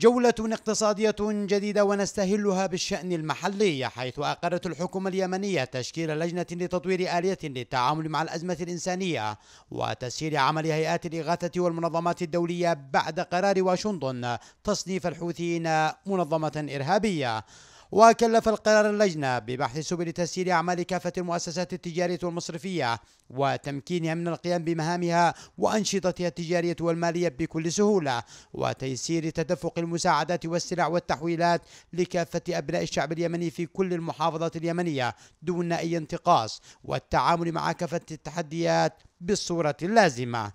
جولة اقتصادية جديدة ونستهلها بالشأن المحلي حيث أقرت الحكومة اليمنية تشكيل لجنة لتطوير آلية للتعامل مع الأزمة الإنسانية وتسهيل عمل هيئات الإغاثة والمنظمات الدولية بعد قرار واشنطن تصنيف الحوثيين منظمة إرهابية وكلف القرار اللجنة ببحث سبل تسهيل أعمال كافة المؤسسات التجارية والمصرفية وتمكينها من القيام بمهامها وأنشطتها التجارية والمالية بكل سهولة وتيسير تدفق المساعدات والسلع والتحويلات لكافة أبناء الشعب اليمني في كل المحافظات اليمنية دون أي انتقاص والتعامل مع كافة التحديات بالصورة اللازمة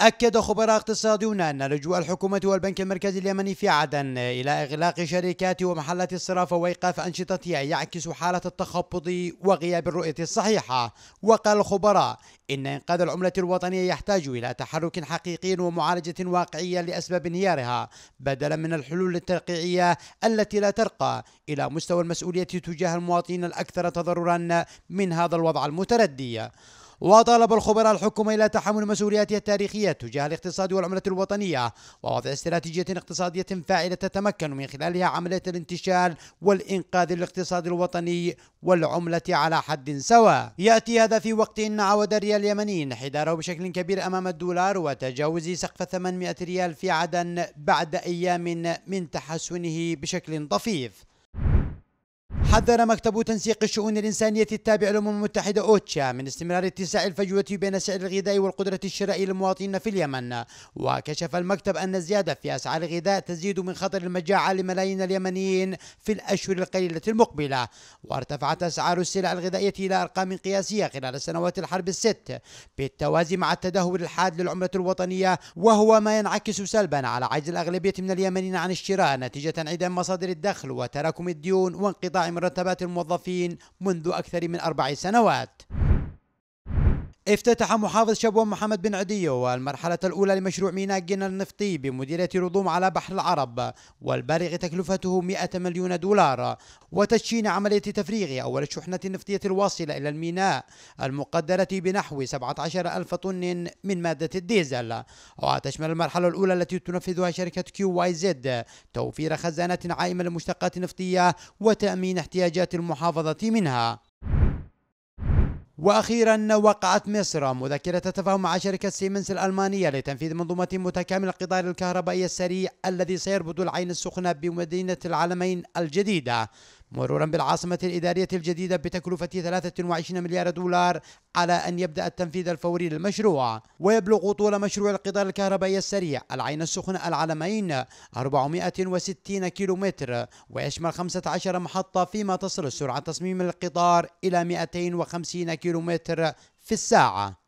أكد خبراء اقتصاديون أن لجوء الحكومة والبنك المركزي اليمني في عدن إلى إغلاق شركات ومحلات الصرافة وإيقاف أنشطتها يعكس حالة التخبط وغياب الرؤية الصحيحة وقال الخبراء إن إنقاذ العملة الوطنية يحتاج إلى تحرك حقيقي ومعالجة واقعية لأسباب انهيارها بدلا من الحلول الترقيعية التي لا ترقى إلى مستوى المسؤولية تجاه المواطنين الأكثر تضررا من هذا الوضع المتردي وطالب الخبراء الحكومة إلى تحمل مسؤولياتها التاريخية تجاه الاقتصاد والعملة الوطنية ووضع استراتيجية اقتصادية فاعلة تتمكن من خلالها عملية الانتشال والإنقاذ للاقتصاد الوطني والعملة على حد سواء يأتي هذا في وقت إن عود الريال اليمني انحداره بشكل كبير أمام الدولار وتجاوز سقف 800 ريال في عدن بعد أيام من تحسنه بشكل طفيف حذر مكتب تنسيق الشؤون الإنسانية التابع للأمم المتحدة أوتشا من استمرار اتساع الفجوة بين سعر الغذاء والقدرة الشرائية للمواطنين في اليمن وكشف المكتب أن الزيادة في أسعار الغذاء تزيد من خطر المجاعة لملايين اليمنيين في الأشهر القليلة المقبلة وارتفعت أسعار السلع الغذائية إلى أرقام قياسية خلال سنوات الحرب الست بالتوازي مع التدهور الحاد للعملة الوطنية وهو ما ينعكس سلبا على عجز الأغلبية من اليمنيين عن الشراء نتيجة انعدام مصادر الدخل وتراكم الديون وانقطاع مرتبات الموظفين منذ أكثر من أربع سنوات افتتح محافظ شبوة محمد بن عديو المرحلة الأولى لمشروع ميناء جنا النفطي بمديرية رضوم على بحر العرب والبالغ تكلفته 100 مليون دولار وتدشين عملية تفريغ أول الشحنة النفطية الواصلة إلى الميناء المقدرة بنحو 17 ألف طن من مادة الديزل وتشمل المرحلة الأولى التي تنفذها شركة كيو واي زد توفير خزانات عائمة لمشتقات نفطية وتأمين احتياجات المحافظة منها واخيرا وقعت مصر مذكره تفاهم مع شركه سيمنز الالمانيه لتنفيذ منظومه متكامله القطار الكهربائي السريع الذي سيربط العين السخنه بمدينه العلمين الجديده مرورا بالعاصمة الإدارية الجديدة بتكلفة 23 مليار دولار على أن يبدأ التنفيذ الفوري للمشروع ويبلغ طول مشروع القطار الكهربائي السريع العين السخنة العلمين 460 كيلومتر ويشمل 15 محطة فيما تصل سرعة تصميم القطار إلى 250 كيلومتر في الساعة